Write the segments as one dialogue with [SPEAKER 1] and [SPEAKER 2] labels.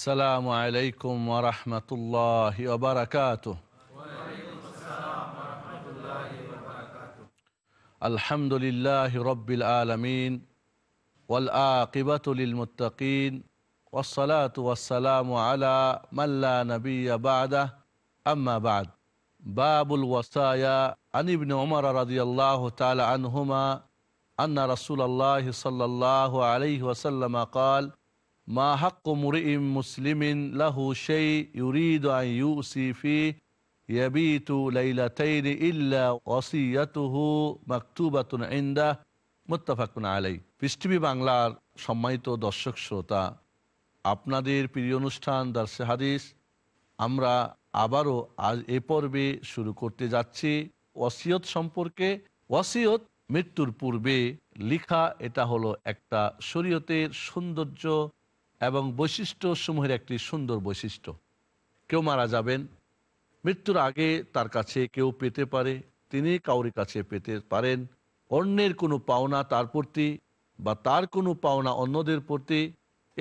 [SPEAKER 1] السلام عليكم ورحمة الله وبركاته وعليكم السلام ورحمة الله وبركاته الحمد لله رب العالمين والآقبة للمتقين والصلاة والسلام على من لا نبي بعده أما بعد باب الوصايا عن ابن عمر رضي الله تعالى عنهما أن رسول الله صلى الله عليه وسلم قال মা হাক্কু মুরিম মুসলিমিন লাহু সেই ইউরিদ আই ইউসিফি ইয়াবিতু লাইলাতাইন ইল্লা ওয়াসিয়াতুহু মাকতুবাতুন ইনদাহ মুত্তাফাকুন আলাই পৃষ্টিভি বাংলার সম্মানিত দর্শক শ্রোতা আপনাদের প্রিয় অনুষ্ঠান দার্সে হাদিস আমরা আবারও আজ এ পর্বে শুরু করতে যাচ্ছি ওয়াসিয়ত সম্পর্কে ওয়াসিয়ত মৃত্যুর পূর্বে লিখা এটা হলো একটা শরীয়তের সৌন্দর্য এবং বৈশিষ্ট্য সমূহের একটি সুন্দর বৈশিষ্ট্য কেউ মারা যাবেন মৃত্যুর আগে তার কাছে কেউ পেতে পারে তিনি কাউরি কাছে পেতে পারেন অন্যের কোনো পাওনা তার প্রতি বা তার কোনো পাওনা অন্যদের প্রতি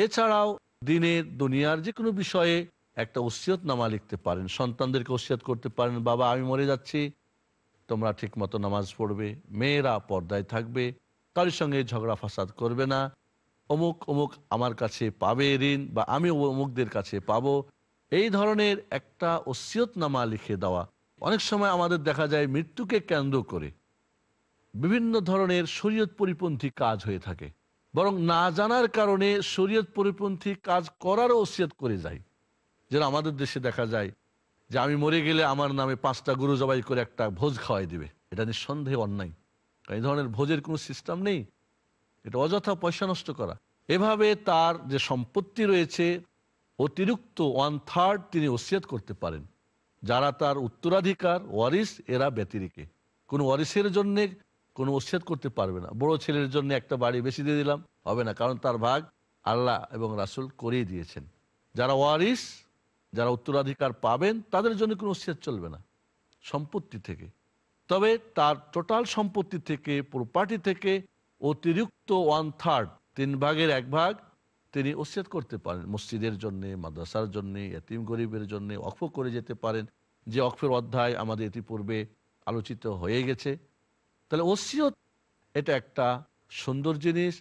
[SPEAKER 1] এছাড়াও দিনের দুনিয়ার যে কোনো বিষয়ে একটা ওসিয়ত নামা লিখতে পারেন সন্তানদেরকে ওসিয়ত করতে পারেন বাবা আমি মরে যাচ্ছি তোমরা ঠিকমতো নামাজ পড়বে মেয়েরা পর্দায় থাকবে কারোর সঙ্গে ঝগড়া ফাসাদ করবে না অমুক অমুক আমার কাছে পাবে ঋণ বা আমি অমুকদের কাছে পাব এই ধরনের একটা নামা লিখে দেওয়া অনেক সময় আমাদের দেখা যায় মৃত্যুকে কেন্দ্র করে বিভিন্ন ধরনের শরীয়ত পরিপন্থী কাজ হয়ে থাকে বরং না জানার কারণে শরীয়ত পরিপন্থী কাজ করারও ওসিয়ত করে যায় যেন আমাদের দেশে দেখা যায় যে আমি মরে গেলে আমার নামে পাঁচটা গুরু জবাই করে একটা ভোজ খাওয়াই দিবে এটা নিঃসন্দেহে অন্যায় এই ধরনের ভোজের কোনো সিস্টেম নেই এটা অযথা পয়সা নষ্ট করা এভাবে তার যে সম্পত্তি রয়েছে অতিরিক্ত ওয়ান থার্ড তিনি ওসিয়াত করতে পারেন যারা তার উত্তরাধিকার ওয়ারিস এরা ব্যতিরিকে কোনো ওয়ারিসের জন্যে কোনো ওসিয়াত করতে পারবে না বড় ছেলের জন্য একটা বাড়ি বেশি দিয়ে দিলাম হবে না কারণ তার ভাগ আল্লাহ এবং রাসুল করিয়ে দিয়েছেন যারা ওয়ারিস যারা উত্তরাধিকার পাবেন তাদের জন্য কোনো ওসিয়াত চলবে না সম্পত্তি থেকে তবে তার টোটাল সম্পত্তি থেকে প্রপার্টি থেকে অতিরিক্ত ওয়ান থার্ড তিন ভাগের এক ভাগ তিনি ওসিয়াত করতে পারেন মসজিদের জন্য মাদ্রাসার জন্য এতিম গরিবের জন্য অক্ষ করে যেতে পারেন যে অক্ষের অধ্যায় আমাদের ইতিপূর্বে আলোচিত হয়ে গেছে তাহলে ওসিয়ত এটা একটা সুন্দর জিনিস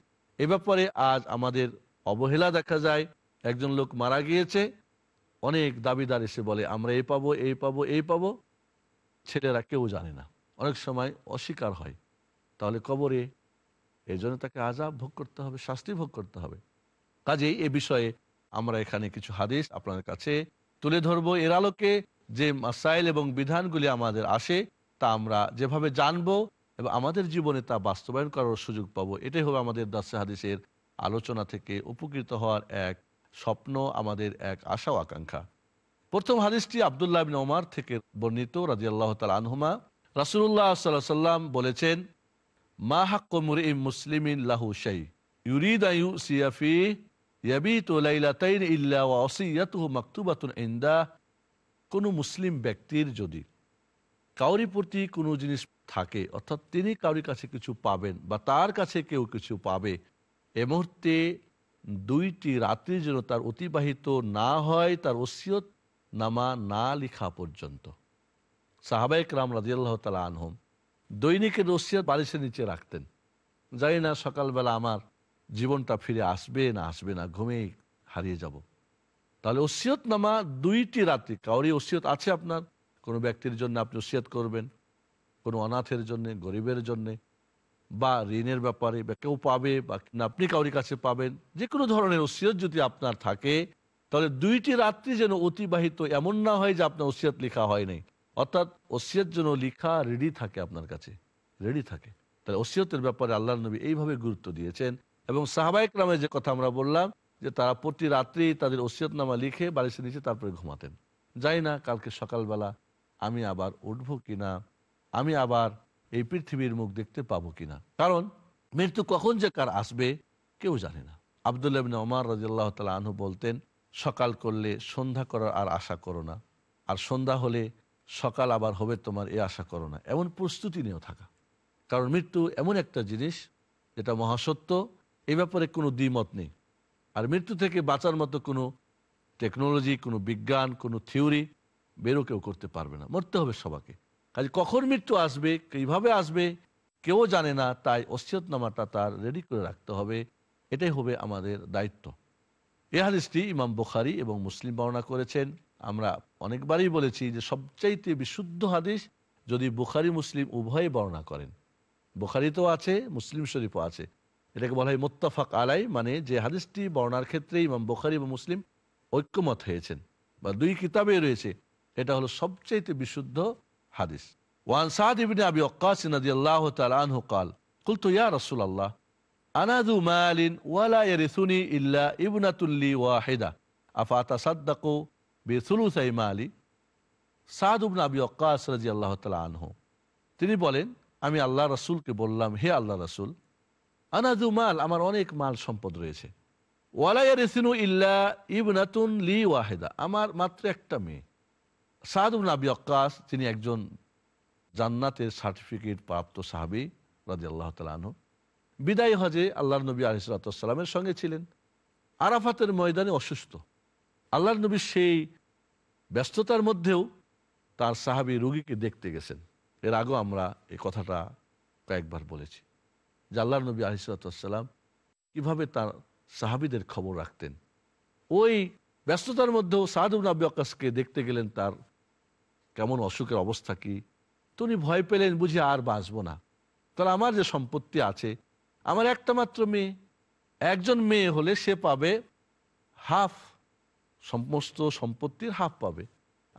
[SPEAKER 1] এ ব্যাপারে আজ আমাদের অবহেলা দেখা যায় একজন লোক মারা গিয়েছে অনেক দাবিদার এসে বলে আমরা এই পাবো এই পাবো এই পাবো ছেলেরা কেউ জানে না অনেক সময় অস্বীকার হয় তাহলে কবরে এই জন্য তাকে আজাব ভোগ করতে হবে শাস্তি ভোগ করতে হবে কাজেই এ বিষয়ে আমরা এখানে কিছু হাদিস আপনার কাছে তুলে ধরবো এর আলোকে যে মাসাইল এবং বিধানগুলি আমাদের আসে তা আমরা যেভাবে জানবো এবং আমাদের জীবনে তা বাস্তবায়ন করার সুযোগ পাবো এটাই হবে আমাদের দাসে হাদিসের আলোচনা থেকে উপকৃত হওয়ার এক স্বপ্ন আমাদের এক আশা ও আকাঙ্ক্ষা প্রথম হাদিসটি আবদুল্লাহ নমার ওমার থেকে বর্ণিত রাজিয়াল্লাহ তাল আনহুমা রাসুল্লাহ সাল্লাহ সাল্লাম বলেছেন মা ইল্লা ওয়া মুসলিম ব্যক্তির যদি কাউরি প্রতি কোনো জিনিস থাকে অর্থাৎ তিনি কাউরি কাছে কিছু পাবেন বা তার কাছে কেউ কিছু পাবে এ মুহূর্তে দুইটি রাত্রির জন্য তার অতিবাহিত না হয় তার ওসিয়ত নামা না লিখা পর্যন্ত সাহাবাইকরাম রাজিয়াল তালা আনহম দৈনিকের রসিয়া বালিশের নিচে রাখতেন যাই না সকালবেলা আমার জীবনটা ফিরে আসবে না আসবে না ঘুমেই হারিয়ে যাব। তাহলে ওসিয়ত নামা দুইটি রাত্রি কাউরি ওসিয়ত আছে আপনার কোনো ব্যক্তির জন্য আপনি ওসিয়ত করবেন কোনো অনাথের জন্য গরিবের জন্যে বা ঋণের ব্যাপারে বা কেউ পাবে বা আপনি কাউরি কাছে পাবেন যে কোনো ধরনের ওসিয়ত যদি আপনার থাকে তাহলে দুইটি রাত্রি যেন অতিবাহিত এমন না হয় যে আপনার ওসিয়ত লেখা হয়নি অর্থাৎ ওসিয়ত জন্য লিখা রেডি থাকে আপনার কাছে রেডি থাকে তাহলে ওসিয়তের ব্যাপারে আল্লাহ নবী এইভাবে গুরুত্ব দিয়েছেন এবং সাহাবায়ক নামে যে কথা আমরা বললাম যে তারা প্রতি রাত্রি তাদের নামা লিখে বালিশের নিচে তারপরে ঘুমাতেন যাই না কালকে সকালবেলা আমি আবার উঠবো কিনা আমি আবার এই পৃথিবীর মুখ দেখতে পাবো কিনা কারণ মৃত্যু কখন যে কার আসবে কেউ জানে না আবদুল্লাবিন ওমার রাজিয়াল্লাহ তালা আনহু বলতেন সকাল করলে সন্ধ্যা করার আর আশা করো না আর সন্ধ্যা হলে সকাল আবার হবে তোমার এ আশা করো না এমন প্রস্তুতি নিয়েও থাকা কারণ মৃত্যু এমন একটা জিনিস যেটা মহাসত্য এ ব্যাপারে কোনো দ্বিমত নেই আর মৃত্যু থেকে বাঁচার মতো কোনো টেকনোলজি কোনো বিজ্ঞান কোনো থিওরি বেরো কেউ করতে পারবে না মরতে হবে সবাকে কাজে কখন মৃত্যু আসবে কীভাবে আসবে কেউ জানে না তাই নামাটা তার রেডি করে রাখতে হবে এটাই হবে আমাদের দায়িত্ব এ হাদিসটি ইমাম বুখারি এবং মুসলিম বর্ণনা করেছেন আমরা অনেকবারই বলেছি যে সবচাইতে বিশুদ্ধ হাদিস যদি বুখারি মুসলিম উভয়ে বর্ণনা করেন বুখারি তো আছে মুসলিম শরীফও আছে এটাকে বলা হয় মোত্তাফাক আলাই মানে যে হাদিসটি বর্ণার ক্ষেত্রে ইমাম বুখারি বা মুসলিম ঐক্যমত হয়েছেন বা দুই কিতাবে রয়েছে এটা হলো সবচাইতে বিশুদ্ধ হাদিস ওয়ান সাদ ইবিন আবি অক্কাস নদী আল্লাহ তালু কাল কুলতু ইয়া রসুল আল্লাহ আনাদু মালিন ওয়ালা ইয়ারিসুনি ইল্লা ইবনাতুল্লি ওয়াহিদা আফা তাসাদ্দাকু আল্লাহ তালা তিনি বলেন আমি আল্লাহ রসুলকে বললাম হে আল্লাহ রসুল আনাজু মাল আমার অনেক মাল সম্পদ রয়েছে লি ওয়াহেদা আমার মাত্র একটা মেয়ে সাদুবন আবি অক্কাস তিনি একজন জান্নাতের সার্টিফিকেট প্রাপ্ত সাহাবি রাজি আল্লাহ তালা বিদায় হজে আল্লাহ নবী আলিসালামের সঙ্গে ছিলেন আরাফাতের ময়দানে অসুস্থ আল্লাহ নবী সেই ব্যস্ততার মধ্যেও তার সাহাবি রুগীকে দেখতে গেছেন এর আগেও আমরা এই কথাটা কয়েকবার বলেছি জাল্লা নবী আলিসাল্লাম কিভাবে তার সাহাবিদের খবর রাখতেন ওই ব্যস্ততার মধ্যেও সাহাদুল নবী আকাশকে দেখতে গেলেন তার কেমন অসুখের অবস্থা কি তিনি ভয় পেলেন বুঝি আর বাঁচব না তাহলে আমার যে সম্পত্তি আছে আমার একটা মাত্র মেয়ে একজন মেয়ে হলে সে পাবে হাফ সমস্ত সম্পত্তির হাফ পাবে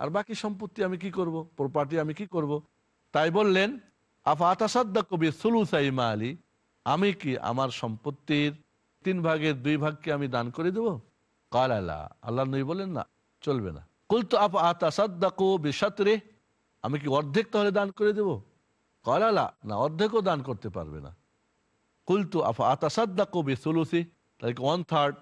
[SPEAKER 1] আর বাকি সম্পত্তি আমি কি করব প্রপার্টি আমি কি করব। তাই বললেন আফ আতাসাদ্দা কবি সুলুসাইমা আলী আমি কি আমার সম্পত্তির তিন ভাগের দুই ভাগকে আমি দান করে দেব কাল আল্লাহ আল্লাহ নই বলেন না চলবে না কুলতু আপ আতাসাদ্দা কো বেসাতরে আমি কি অর্ধেক তাহলে দান করে দেব কাল না অর্ধেকও দান করতে পারবে না কুলতু আফা আতাসাদ্দা কবি সুলুসি তাহলে ওয়ান থার্ড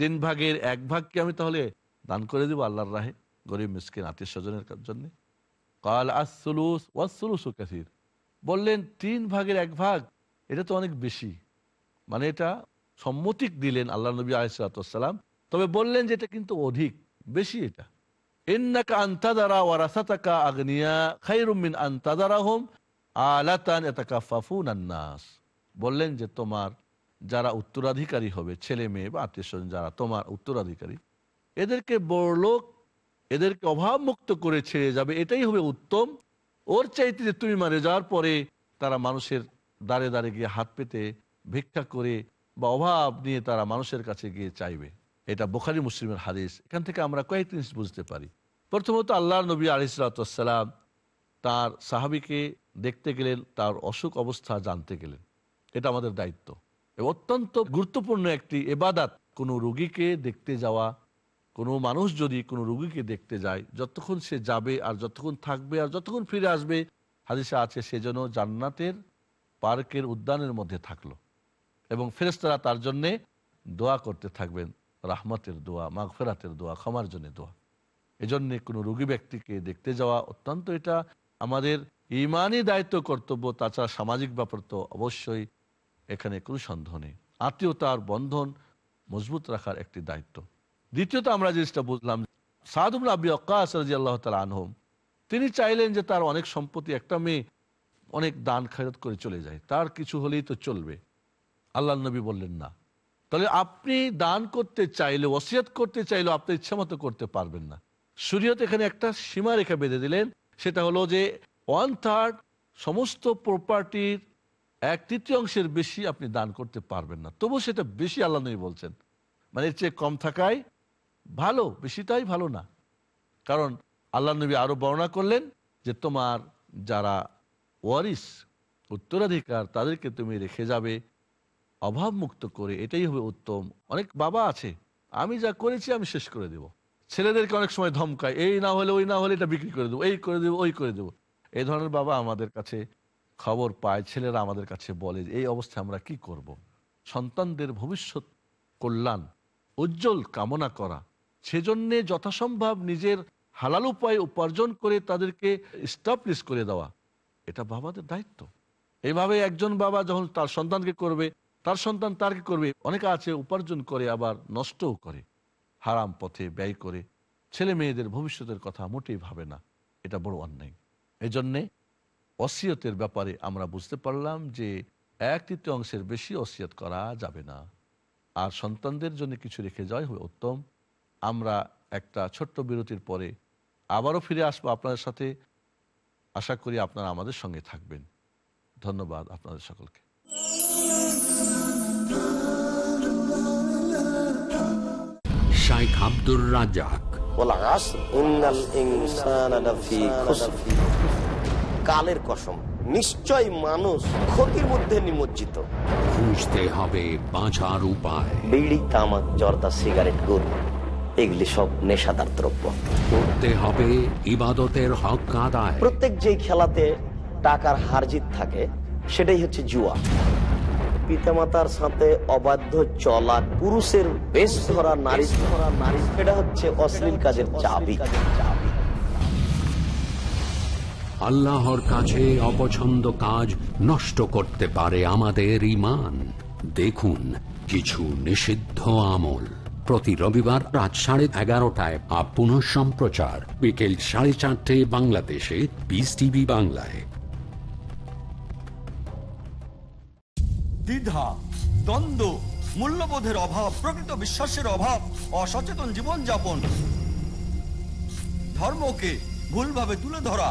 [SPEAKER 1] তিন ভাগের এক ভাগকে আমি তাহলে দান করে দেবো আল্লাহর রাহে গরিব মিসকিন আত্মীয় স্বজনের জন্য কাল আসুলুস ওয়াসুলুস কাসির বললেন তিন ভাগের এক ভাগ এটা তো অনেক বেশি মানে এটা সম্মতিক দিলেন আল্লাহ নবী আলাইসালাম তবে বললেন যে এটা কিন্তু অধিক বেশি এটা আন্তাদারা আন্তাদারা হোম আলাতান বললেন যে তোমার যারা উত্তরাধিকারী হবে ছেলে মেয়ে বা আত্মীয় স্বজন যারা তোমার উত্তরাধিকারী এদেরকে বড়লোক এদেরকে অভাব মুক্ত করে ছেড়ে যাবে এটাই হবে উত্তম ওর চাইতে যে তুমি মারে যাওয়ার পরে তারা মানুষের দাঁড়ে দাঁড়ে গিয়ে হাত পেতে ভিক্ষা করে বা অভাব নিয়ে তারা মানুষের কাছে গিয়ে চাইবে এটা বোখারি মুসলিমের হাদিস এখান থেকে আমরা কয়েকটি জিনিস বুঝতে পারি প্রথমত আল্লাহ নবী আলিসালাম তার সাহাবিকে দেখতে গেলেন তার অসুখ অবস্থা জানতে গেলেন এটা আমাদের দায়িত্ব অত্যন্ত গুরুত্বপূর্ণ একটি এবাদাত কোনো রুগীকে দেখতে যাওয়া কোনো মানুষ যদি কোনো রুগীকে দেখতে যায় যতক্ষণ সে যাবে আর যতক্ষণ থাকবে আর যতক্ষণ ফিরে আসবে হাদিসা আছে সে যেন জান্নাতের পার্কের উদ্যানের মধ্যে থাকলো এবং ফেরেস্তারা তার জন্যে দোয়া করতে থাকবেন রাহমতের দোয়া মাঘফেরাতের দোয়া ক্ষমার জন্য দোয়া এজন্যে কোনো রুগী ব্যক্তিকে দেখতে যাওয়া অত্যন্ত এটা আমাদের ইমানই দায়িত্ব কর্তব্য তাছাড়া সামাজিক ব্যাপার তো অবশ্যই এখানে কোনো সন্দেহ নেই আত্মীয়তার বন্ধন মজবুত রাখার একটি দায়িত্ব দ্বিতীয়ত আমরা জিনিসটা বুঝলাম সাদুম আনহম তিনি চাইলেন যে তার অনেক সম্পত্তি একটা মেয়ে অনেক দান খেরত করে চলে যায় তার কিছু হলেই তো চলবে আল্লাহ নবী বললেন না তাহলে আপনি দান করতে চাইলে ওসিয়াত করতে চাইলে আপনি ইচ্ছা মতো করতে পারবেন না সুরিয়ত এখানে একটা সীমারেখা বেঁধে দিলেন সেটা হলো যে ওয়ান থার্ড সমস্ত প্রপার্টির এক তৃতীয়াংশের বেশি আপনি দান করতে পারবেন না তবু সেটা বেশি আল্লাহ নবী বলছেন মানে এর চেয়ে কম থাকায় ভালো বেশিটাই ভালো না কারণ আল্লাহ নবী আরও বর্ণনা করলেন যে তোমার যারা ওয়ারিস উত্তরাধিকার তাদেরকে তুমি রেখে যাবে অভাব মুক্ত করে এটাই হবে উত্তম অনেক বাবা আছে আমি যা করেছি আমি শেষ করে দেব ছেলেদেরকে অনেক সময় ধমকায় এই না হলে ওই না হলে এটা বিক্রি করে দেবো এই করে দেবো ওই করে দেবো এই ধরনের বাবা আমাদের কাছে খবর পায় ছেলেরা আমাদের কাছে বলে এই অবস্থায় আমরা কি করব। সন্তানদের ভবিষ্যৎ কল্যাণ উজ্জ্বল কামনা করা সেজন্যে যথাসম্ভব নিজের হালাল উপায় উপার্জন করে তাদেরকে স্টাবলিশ করে দেওয়া এটা বাবাদের দায়িত্ব এইভাবে একজন বাবা যখন তার সন্তানকে করবে তার সন্তান তারকে করবে অনেকে আছে উপার্জন করে আবার নষ্টও করে হারাম পথে ব্যয় করে ছেলে মেয়েদের ভবিষ্যতের কথা মোটেই ভাবে না এটা বড় অন্যায় জন্যে অসিয়তের ব্যাপারে আমরা বুঝতে পারলাম যে এক তৃতীয় অংশের বেশি অসিয়ত করা যাবে না আর সন্তানদের জন্য কিছু রেখে যাওয়াই হবে উত্তম আমরা একটা ছোট্ট বিরতির পরে আবারও ফিরে আসবো আপনাদের সাথে আশা করি আপনারা আমাদের সঙ্গে থাকবেন ধন্যবাদ আপনাদের সকলকে
[SPEAKER 2] আব্দুর রাজাক কালের কসম
[SPEAKER 3] নিশ্চয় মানুষ ক্ষতির মধ্যে নিমজ্জিত
[SPEAKER 2] খুঁজতে হবে বাঁচার উপায় বিড়ি তামাক জর্দা সিগারেট গরু এগুলি সব নেশাদার দ্রব্য করতে হবে ইবাদতের
[SPEAKER 3] প্রত্যেক যেই খেলাতে টাকার হারজিত থাকে সেটাই হচ্ছে জুয়া সাথে অবাধ্য চলা পুরুষের বেশ ধরা ধরা হচ্ছে অশ্লীল কাজের চাবি চাবি
[SPEAKER 2] আল্লাহর কাছে অপছন্দ কাজ নষ্ট করতে পারে আমাদের ইমান দেখুন কিছু নিষিদ্ধ আমল প্রতি রবিবার রাত সাড়ে এগারোটায় আপন সম্প্রচার বিকেল সাড়ে চারটে বাংলাদেশে বিস টিভি বাংলায়
[SPEAKER 3] দ্বিধা দ্বন্দ্ব মূল্যবোধের অভাব প্রকৃত বিশ্বাসের অভাব অসচেতন জীবনযাপন ধর্মকে ভুলভাবে তুলে ধরা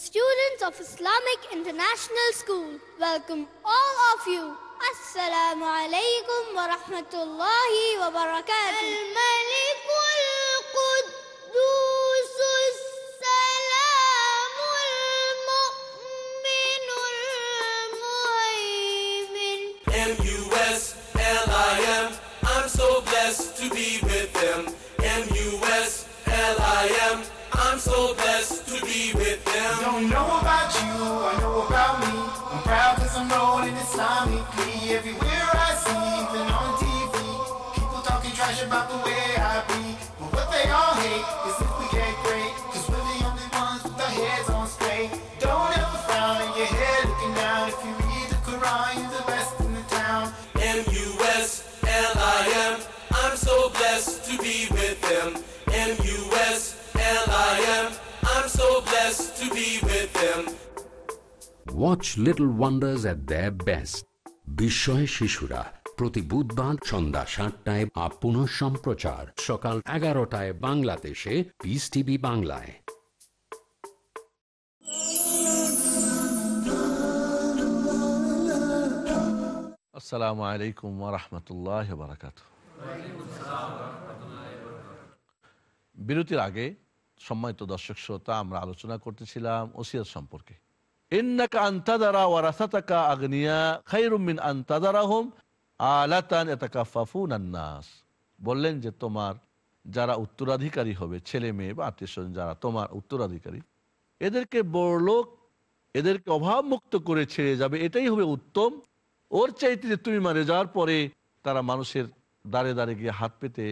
[SPEAKER 3] the students of Islamic International School. Welcome all of you. السلام عليكم ورحمة الله وبركاته الملك
[SPEAKER 4] القدوس
[SPEAKER 1] I'm so blessed to be with them M-U-S-L-I-M I'm so blessed to be with them.
[SPEAKER 4] Don't know about you.
[SPEAKER 2] Watch Little Wonders at the best বিস্ময় শিশুরা প্রতি বুধবার সন্ধ্যা সাতটায় up পুনঃ সম্প্রচার সকাল এগারোটায় বাংলাদেশে পিস টিভি বাংলায়
[SPEAKER 1] আসসালামু আলাইকুম রহমতুল্লাহ বারাকাত বিরতির আগে সম্মানিত দর্শক শ্রোতা আমরা আলোচনা করতেছিলাম ওসিয়াত সম্পর্কে আন্তাদারা আগ্নিয়া বললেন যে তোমার যারা উত্তরাধিকারী হবে ছেলে মেয়ে বা আত্মীয় স্বজন যারা তোমার উত্তরাধিকারী এদেরকে বড়লোক এদেরকে অভাব মুক্ত করে ছেড়ে যাবে এটাই হবে উত্তম ওর চাইতে যে তুমি মারে যাওয়ার পরে তারা মানুষের দাঁড়ে দাঁড়ে গিয়ে হাত পেতে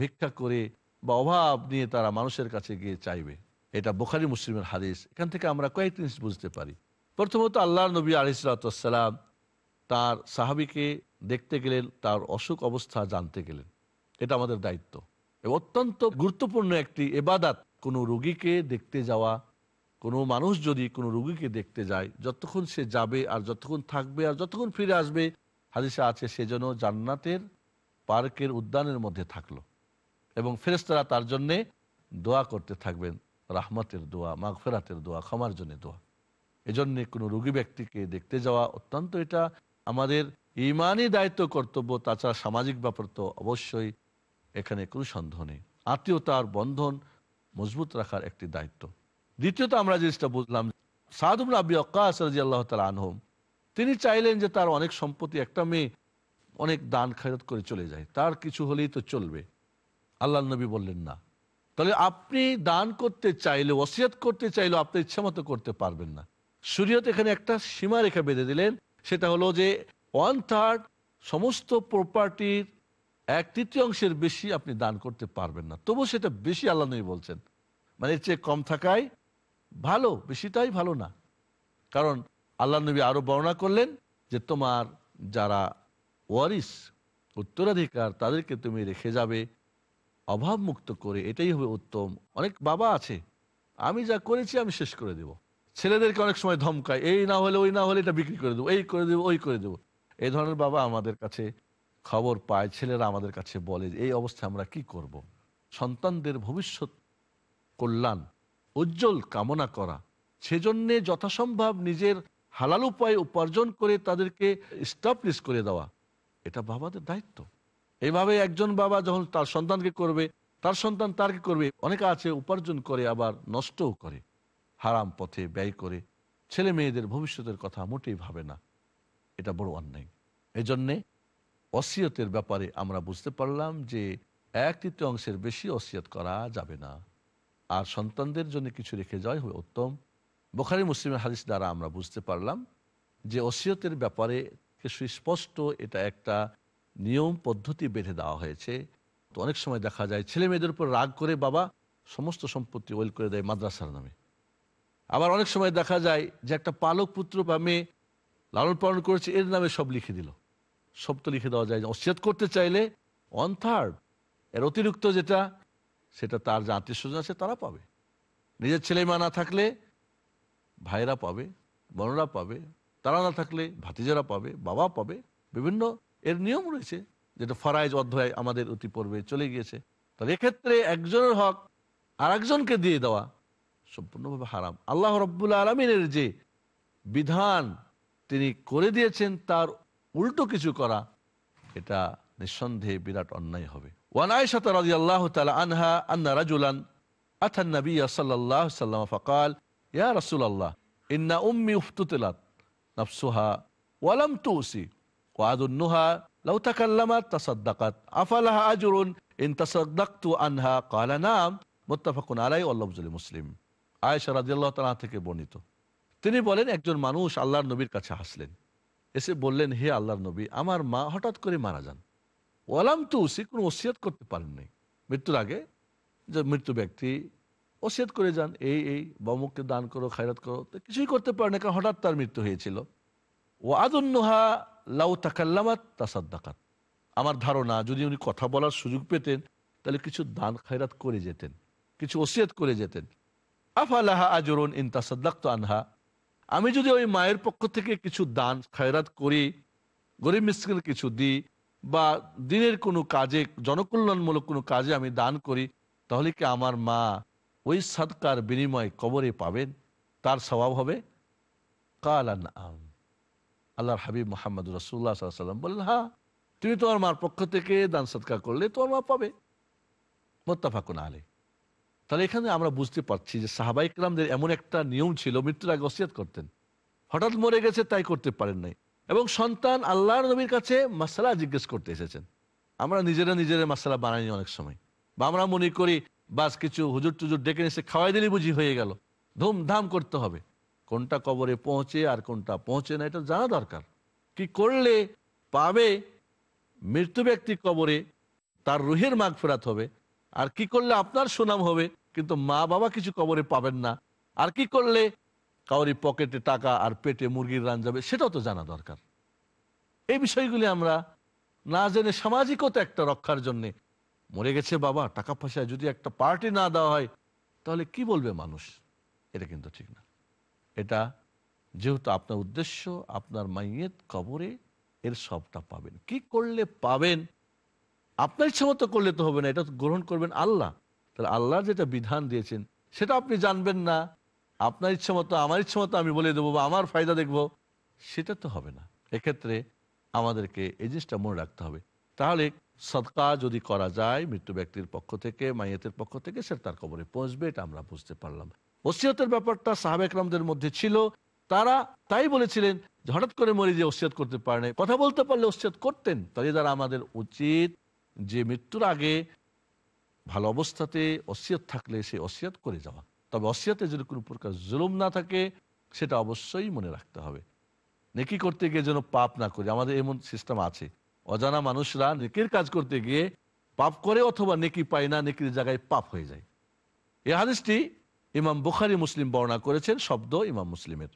[SPEAKER 1] ভিক্ষা করে বা অভাব নিয়ে তারা মানুষের কাছে গিয়ে চাইবে এটা বোখারি মুসলিমের হাদিস এখান থেকে আমরা কয়েকটি জিনিস বুঝতে পারি প্রথমত আল্লাহ নবী আলিসালাতাম তার সাহাবিকে দেখতে গেলেন তার অসুখ অবস্থা জানতে গেলেন এটা আমাদের দায়িত্ব এবং অত্যন্ত গুরুত্বপূর্ণ একটি এবাদাত কোনো রুগীকে দেখতে যাওয়া কোনো মানুষ যদি কোনো রুগীকে দেখতে যায় যতক্ষণ সে যাবে আর যতক্ষণ থাকবে আর যতক্ষণ ফিরে আসবে হাদিসা আছে সেজন্য জান্নাতের পার্কের উদ্যানের মধ্যে থাকলো এবং ফেরেস্তারা তার জন্যে দোয়া করতে থাকবেন রাহমতের দোয়া মাগফেরাতের দোয়া ক্ষমার জন্য দোয়া এজন্যে কোনো রুগী ব্যক্তিকে দেখতে যাওয়া অত্যন্ত এটা আমাদের ইমানই দায়িত্ব কর্তব্য তাছাড়া সামাজিক ব্যাপার তো অবশ্যই এখানে কোনো সন্দেহ নেই আত্মীয়তার বন্ধন মজবুত রাখার একটি দায়িত্ব দ্বিতীয়ত আমরা জিনিসটা বুঝলাম সাদুল রাবি অক্কাস রাজি আল্লাহ তাল আনহম তিনি চাইলেন যে তার অনেক সম্পত্তি একটা মেয়ে অনেক দান খায়রত করে চলে যায় তার কিছু হলেই তো চলবে আল্লাহ নবী বললেন না তাহলে আপনি দান করতে চাইলে ওসিয়াত করতে চাইলে আপনি ইচ্ছা মতো করতে পারবেন না সুরিয়ত এখানে একটা সীমারেখা বেঁধে দিলেন সেটা হলো যে ওয়ান থার্ড সমস্ত প্রপার্টির এক তৃতীয় অংশের বেশি আপনি দান করতে পারবেন না তবু সেটা বেশি আল্লাহ নই বলছেন মানে এর চেয়ে কম থাকায় ভালো বেশিটাই ভালো না কারণ আল্লাহ নবী আরও বর্ণনা করলেন যে তোমার যারা ওয়ারিস উত্তরাধিকার তাদেরকে তুমি রেখে যাবে অভাব মুক্ত করে এটাই হবে উত্তম অনেক বাবা আছে আমি যা করেছি আমি শেষ করে দেব ছেলেদেরকে অনেক সময় ধমকায় এই না হলে ওই না হলে এটা বিক্রি করে দেবো এই করে দেবো ওই করে দেবো এই ধরনের বাবা আমাদের কাছে খবর পায় ছেলেরা আমাদের কাছে বলে এই অবস্থায় আমরা কি করব। সন্তানদের ভবিষ্যৎ কল্যাণ উজ্জ্বল কামনা করা সেজন্যে যথাসম্ভব নিজের হালাল উপায় উপার্জন করে তাদেরকে স্টাবলিশ করে দেওয়া এটা বাবাদের দায়িত্ব এইভাবে একজন বাবা যখন তার সন্তানকে করবে তার সন্তান তার কি করবে অনেকে আছে উপার্জন করে আবার নষ্টও করে হারাম পথে ব্যয় করে ছেলে মেয়েদের ভবিষ্যতের কথা মোটেই ভাবে না এটা বড় অন্যায় এজন্যে অসিয়তের ব্যাপারে আমরা বুঝতে পারলাম যে এক তৃতীয় অংশের বেশি অসিয়ত করা যাবে না আর সন্তানদের জন্য কিছু রেখে যাওয়াই হবে উত্তম বোখারি মুসলিমের হাদিস দ্বারা আমরা বুঝতে পারলাম যে অসিয়তের ব্যাপারে সুস্পষ্ট এটা একটা নিয়ম পদ্ধতি বেঁধে দেওয়া হয়েছে তো অনেক সময় দেখা যায় ছেলে মেয়েদের উপর রাগ করে বাবা সমস্ত সম্পত্তি ওয়েল করে দেয় মাদ্রাসার নামে আবার অনেক সময় দেখা যায় যে একটা পালক পুত্র বা মেয়ে লালন পালন করেছে এর নামে সব লিখে দিল সব তো লিখে দেওয়া যায় অচ্ছেদ করতে চাইলে অনথার্ড থার্ড এর অতিরিক্ত যেটা সেটা তার যে আত্মীয় স্বজন আছে তারা পাবে নিজের ছেলে মা না থাকলে ভাইরা পাবে বোনরা পাবে তারা না থাকলে ভাতিজারা পাবে বাবা পাবে বিভিন্ন এর নিয়ম রয়েছে যেটা ফরাইজ অধ্যায় আমাদের অতি পর্বে চলে গিয়েছে তাহলে এক্ষেত্রে একজনের হক আর একজনকে দিয়ে দেওয়া সম্পূর্ণভাবে হারাম আল্লাহ রব্বুল আলমিনের যে বিধান তিনি করে দিয়েছেন তার উল্টো কিছু করা এটা নিঃসন্দেহে বিরাট অন্যায় হবে ওয়ানায়শাত আল্লাহ তালা আনহা আন্না রাজুলান সাল্লাহ ফকাল আল্লাহ ইন্না উম্মি ওয়ালাম আজরুন মুসলিম থেকে বর্ণিত তিনি বলেন একজন মানুষ আল্লাহর নবীর কাছে হাসলেন এসে বললেন হে আল্লাহর নবী আমার মা হঠাৎ করে মারা যান ওয়ালাম তু সে কোনো ওসিয়াত করতে পারেননি মৃত্যুর আগে যে মৃত্যু ব্যক্তি ওসিয়াত করে যান এই এই বমুককে দান করো খায়রাত করো কিছুই করতে পারেনি কারণ হঠাৎ তার মৃত্যু হয়েছিল ও আদন্নহা লাউ তাকাল্লামাত তাসাদ্দাকাত আমার ধারণা যদি উনি কথা বলার সুযোগ পেতেন তাহলে কিছু দান খায়রাত করে যেতেন কিছু ওসিয়ত করে যেতেন আফালাহা আজরুন ইন তাসাদ্দাক্ত আনহা আমি যদি ওই মায়ের পক্ষ থেকে কিছু দান খায়রাত করি গরিব মিস্ত্রিকে কিছু দিই বা দিনের কোনো কাজে জনকল্যাণমূলক কোনো কাজে আমি দান করি তাহলে কি আমার মা ওই সাদকার বিনিময় কবরে পাবেন তার স্বভাব হবে কালান আম আল্লাহর হাবিব মোহাম্মদ রসুল্লাহ সাল্লাম বললেন হা হ্যাঁ, তুমি তোমার মার পক্ষ থেকে দান সৎকার করলে তোমার মা পাবে মোত্তাফাকুন আলে তাহলে এখানে আমরা বুঝতে পারছি যে সাহাবাই ইকলামদের এমন একটা নিয়ম ছিল মৃত্যুর আগে অসিয়াত করতেন হঠাৎ মরে গেছে তাই করতে পারেন নাই এবং সন্তান আল্লাহর নবীর কাছে মাসালা জিজ্ঞেস করতে এসেছেন আমরা নিজেরা নিজেরা মাসালা বানাইনি অনেক সময় বা আমরা মনে করি বাস কিছু হুজুর টুজুর ডেকে নিয়ে খাওয়াই দিলি বুঝি হয়ে গেল ধুমধাম করতে হবে কোনটা কবরে পৌঁছে আর কোনটা পৌঁছে না এটা জানা দরকার কি করলে পাবে মৃত্যু ব্যক্তি কবরে তার রুহের মাগ ফেরাত হবে আর কি করলে আপনার সুনাম হবে কিন্তু মা বাবা কিছু কবরে পাবেন না আর কি করলে কাউরি পকেটে টাকা আর পেটে মুরগির রান যাবে সেটাও তো জানা দরকার এই বিষয়গুলি আমরা না জেনে সামাজিকতা একটা রক্ষার জন্যে মরে গেছে বাবা টাকা পয়সা যদি একটা পার্টি না দেওয়া হয় তাহলে কি বলবে মানুষ এটা কিন্তু ঠিক না এটা যেহেতু আপনার উদ্দেশ্য আপনার মাইয়ের কবরে এর সবটা পাবেন কি করলে পাবেন আপনার ইচ্ছা মতো করলে তো হবে না এটা গ্রহণ করবেন আল্লাহ তাহলে আল্লাহ যেটা বিধান দিয়েছেন সেটা আপনি জানবেন না আপনার ইচ্ছা মতো আমার ইচ্ছা মতো আমি বলে দেবো বা আমার ফায়দা দেখব সেটা তো হবে না এক্ষেত্রে আমাদেরকে এই জিনিসটা মনে রাখতে হবে তাহলে সৎকা যদি করা যায় মৃত্যু ব্যক্তির পক্ষ থেকে মাইয়াতের পক্ষ থেকে সেটা তার কবরে পৌঁছবে এটা আমরা বুঝতে পারলাম ওসিয়তের ব্যাপারটা সাহাবেকরামদের মধ্যে ছিল তারা তাই বলেছিলেন যে হঠাৎ করে মরে যে ওসিয়ত করতে পারে কথা বলতে পারলে ওসিয়ত করতেন তাই দ্বারা আমাদের উচিত যে মৃত্যুর আগে ভালো অবস্থাতে অসিয়ত থাকলে সে অসিয়ত করে যাওয়া তবে অসিয়াতে যদি কোনো প্রকার জুলুম না থাকে সেটা অবশ্যই মনে রাখতে হবে নেকি করতে গিয়ে যেন পাপ না করে আমাদের এমন সিস্টেম আছে অজানা মানুষরা নেকির কাজ করতে গিয়ে পাপ করে অথবা নেকি পায় না নেকির জায়গায় পাপ হয়ে যায় এ হাদিসটি ইমাম বুখারি মুসলিম বর্ণনা করেছেন শব্দ ইমাম মুসলিমের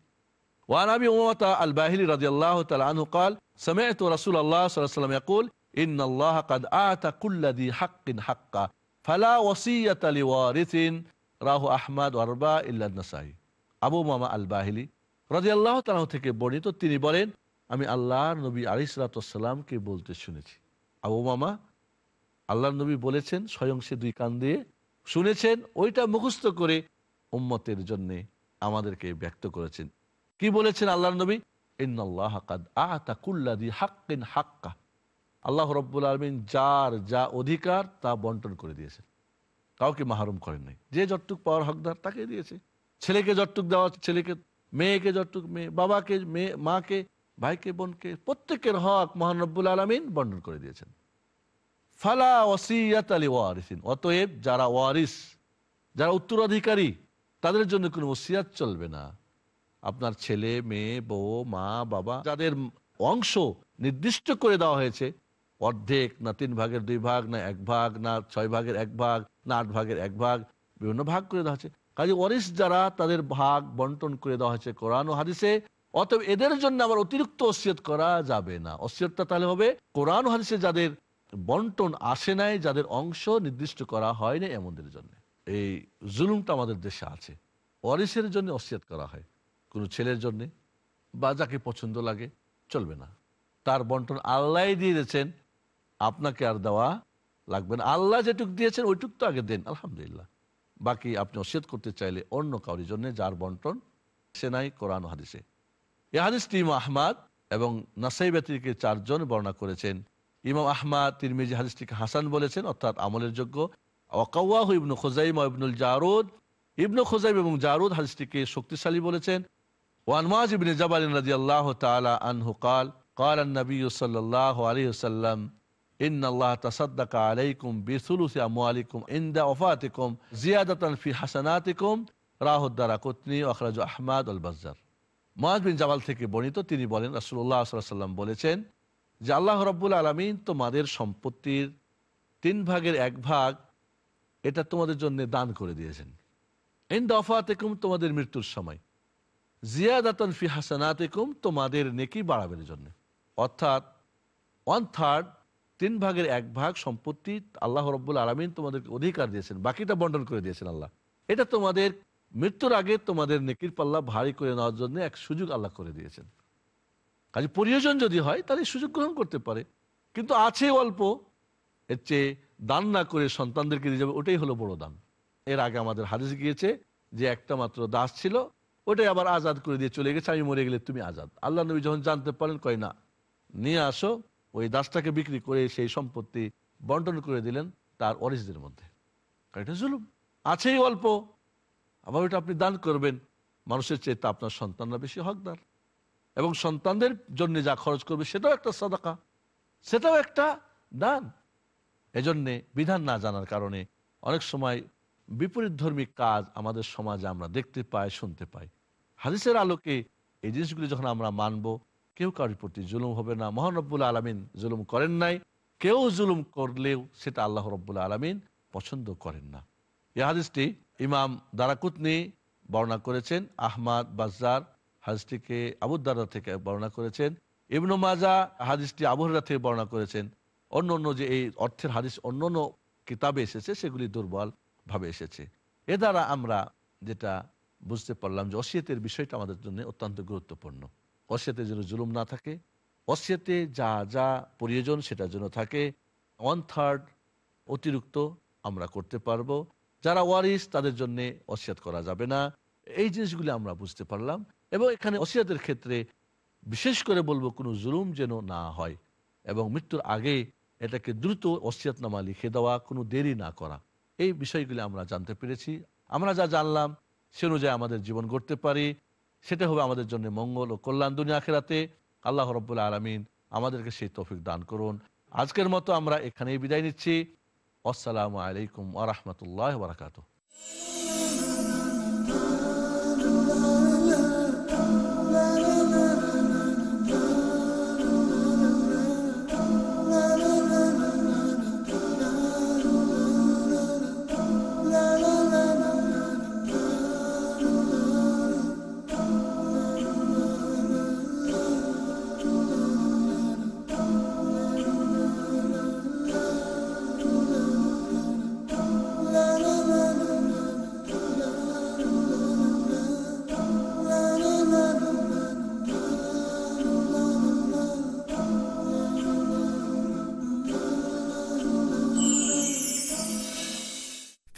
[SPEAKER 1] ওয়ান আবি উমাতা আল বাহিলি রাজি আল্লাহ তালু কাল سمعت رسول الله صلى الله عليه وسلم يقول إن الله قد آتى كل ذي حق حقا فلا وصية لوارث রাহ আহমদ ওয়ারবা ইল্লা নাসাই আবু মামা আল বাহিলি রাজি আল্লাহ তালাহ থেকে বর্ণিত তিনি বলেন আমি আল্লাহ নবী কে বলতে শুনেছি আবু মামা আল্লাহ নবী বলেছেন স্বয়ং সে দুই কান দিয়ে শুনেছেন ওইটা মুখস্থ করে উম্মতের জন্য আমাদেরকে ব্যক্ত করেছেন কি বলেছেন আল্লাহ নবী হাক্কা আল্লাহ রব্বুল আলমিন যার যা অধিকার তা বন্টন করে দিয়েছেন কাউকে মাহরুম করেন নাই যে যতটুক পাওয়ার হকদার তাকে দিয়েছে ছেলেকে যতটুক দেওয়া ছেলেকে মেয়েকে যতটুক মেয়ে বাবাকে মেয়ে মাকে ভাইকে বোনকে প্রত্যেকের হক মহানব্বুল আলমিন বন্টন করে দিয়েছেন ফালা ওসিয়াত আলী ওয়ারিসিন অতএব যারা ওয়ারিস যারা উত্তরাধিকারী তাদের জন্য কোনো ওসিয়াত চলবে না আপনার ছেলে মেয়ে বউ মা বাবা যাদের অংশ নির্দিষ্ট করে দেওয়া হয়েছে অর্ধেক না তিন ভাগের দুই ভাগ না এক ভাগ না ছয় ভাগের এক ভাগ না আট ভাগের এক ভাগ বিভিন্ন ভাগ করে দেওয়া হয়েছে কাজে ওয়ারিস যারা তাদের ভাগ বন্টন করে দেওয়া হয়েছে কোরআন ও হাদিসে অতএব এদের জন্য আবার অতিরিক্ত অসিয়ত করা যাবে না অসিয়তটা তাহলে হবে কোরআন হাদিসে যাদের বন্টন আসে নাই যাদের অংশ নির্দিষ্ট করা হয়নি এমনদের জন্য এই জুলুমটা আমাদের দেশে আছে ওয়ারিসের জন্য অসিয়াত করা হয় কোনো ছেলের জন্য বা যাকে পছন্দ লাগে চলবে না তার বন্টন আল্লাহ দিয়ে দিয়েছেন আপনাকে আর দেওয়া লাগবে না আল্লাহ যেটুক দিয়েছেন ওইটুক তো আগে দেন আলহামদুলিল্লাহ বাকি আপনি অসিয়ত করতে চাইলে অন্য কাউরির জন্য যার বন্টন সে নাই কোরআন হাদিসে এ হাদিসটি আহমাদ এবং নাসাই ব্যতিকে চারজন বর্ণনা করেছেন ইমাম আহমাদ তিরমিজি হাদিসটিকে হাসান বলেছেন অর্থাৎ আমলের যোগ্য ওয়াকাহ ইবনু খোজাইম ইবনুল জারুদ ইবনু খোজাইম এবং জারুদ হাজটিকে শক্তিশালী বলেছেন ওয়ানমাজ ইবিন জবাল রাজি আল্লাহ আনহু কাল قال النبي صلى الله عليه وسلم إن الله تصدق عليكم بثلث أموالكم عند وفاتكم زيادة في حسناتكم আহমাদ আল বাজার থেকে বর্ণিত তিনি বলেন রাসুল্লাহ সাল্লাম বলেছেন যে আল্লাহ রব্বুল আলমিন তোমাদের সম্পত্তির তিন ভাগের এক ভাগ এটা তোমাদের জন্য দান করে দিয়েছেন ইন অফাতেকুম তোমাদের মৃত্যুর সময় জিয়াদাতন ফি হাসানাতেকুম তোমাদের নেকি বাড়াবের জন্য অর্থাৎ ওয়ান থার্ড তিন ভাগের এক ভাগ সম্পত্তি আল্লাহ রব্বুল আলমিন তোমাদেরকে অধিকার দিয়েছেন বাকিটা বন্টন করে দিয়েছেন আল্লাহ এটা তোমাদের মৃত্যুর আগে তোমাদের নেকির পাল্লা ভারী করে নেওয়ার জন্য এক সুযোগ আল্লাহ করে দিয়েছেন কাজে প্রয়োজন যদি হয় তাহলে সুযোগ গ্রহণ করতে পারে কিন্তু আছে অল্প এর চেয়ে দান না করে সন্তানদেরকে দিয়ে যাবে ওটাই হলো বড় দান এর আগে আমাদের হাদিস গিয়েছে যে একটা মাত্র দাস ছিল ওটাই আবার আজাদ করে দিয়ে চলে গেছে আমি মরে গেলে তুমি আজাদ আল্লাহ নবী যখন জানতে পারেন কয় না নিয়ে আসো ওই দাসটাকে বিক্রি করে সেই সম্পত্তি বন্টন করে দিলেন তার অরিজদের মধ্যে আছেই অল্প আবার ওইটা আপনি দান করবেন মানুষের চেয়ে তা আপনার সন্তানরা বেশি হকদার এবং সন্তানদের জন্য যা খরচ করবে সেটাও একটা সদাকা সেটাও একটা দান এজন্যে বিধান না জানার কারণে অনেক সময় বিপরীত ধর্মী কাজ আমাদের সমাজে আমরা দেখতে পাই শুনতে পাই হাদিসের আলোকে এই জিনিসগুলি যখন আমরা মানব কেউ কারোর প্রতি জুলুম হবে না মহানব্বুল আলমিন জুলুম করেন নাই কেউ জুলুম করলেও সেটা আল্লাহ রব্বুল আলমিন পছন্দ করেন না এ হাদিসটি ইমাম দারাকুতনি বর্ণনা করেছেন আহমাদ বাজার হাদিসটিকে আবুদ্দারা থেকে বর্ণনা করেছেন ইবনু মাজা হাদিসটি আবহরা থেকে বর্ণনা করেছেন অন্য অন্য যে এই অর্থের হাদিস অন্য অন্য কিতাবে এসেছে সেগুলি দুর্বলভাবে এসেছে এ দ্বারা আমরা যেটা বুঝতে পারলাম যে অসিয়তের বিষয়টা আমাদের জন্য অত্যন্ত গুরুত্বপূর্ণ অসিয়তে যেন জুলুম না থাকে অসিয়তে যা যা প্রয়োজন সেটা যেন থাকে ওয়ান থার্ড অতিরিক্ত আমরা করতে পারবো যারা ওয়ারিস তাদের জন্য অসিয়াত করা যাবে না এই জিনিসগুলি আমরা বুঝতে পারলাম এবং এখানে অসিয়াতের ক্ষেত্রে বিশেষ করে বলবো কোনো জুলুম যেন না হয় এবং মৃত্যুর আগে এটাকে দ্রুত ওসিয়াতনামা লিখে দেওয়া কোনো দেরি না করা এই বিষয়গুলি আমরা জানতে পেরেছি আমরা যা জানলাম সে অনুযায়ী আমাদের জীবন গড়তে পারি সেটা হবে আমাদের জন্য মঙ্গল ও কল্যাণ দুনিয়া খেরাতে আল্লাহ রব্বুল্লা আলমিন আমাদেরকে সেই তফিক দান করুন আজকের মতো আমরা এখানেই বিদায় নিচ্ছি আসসালামু আলাইকুম আ রহমতুল্লাহ বারকাতু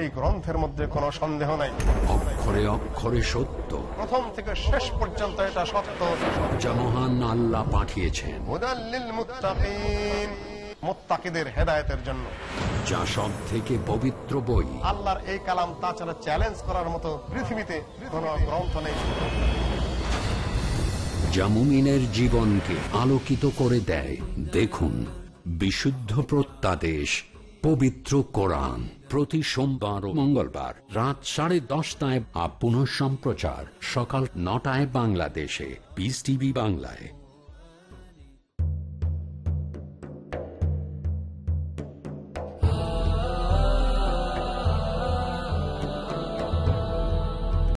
[SPEAKER 3] এই গ্রন্থের মধ্যে সন্দেহ নাই
[SPEAKER 2] অক্ষরে অক্ষরে সত্য
[SPEAKER 3] প্রথম থেকে শেষ পর্যন্ত এটা সত্য
[SPEAKER 2] যা আল্লাহ পাঠিয়েছেন সব থেকে পবিত্র বই
[SPEAKER 3] আল্লাহর এই কালাম তাছাড়া চ্যালেঞ্জ করার মতো পৃথিবীতে গ্রন্থ নেই
[SPEAKER 2] জামুমিনের জীবনকে আলোকিত করে দেয় দেখুন বিশুদ্ধ প্রত্যাদেশ পবিত্র কোরআন প্রতি সোমবার ও মঙ্গলবার রাত সাড়ে দশটায় আপ সম্প্রচার সকাল নটায় বাংলাদেশে বিস টিভি বাংলায়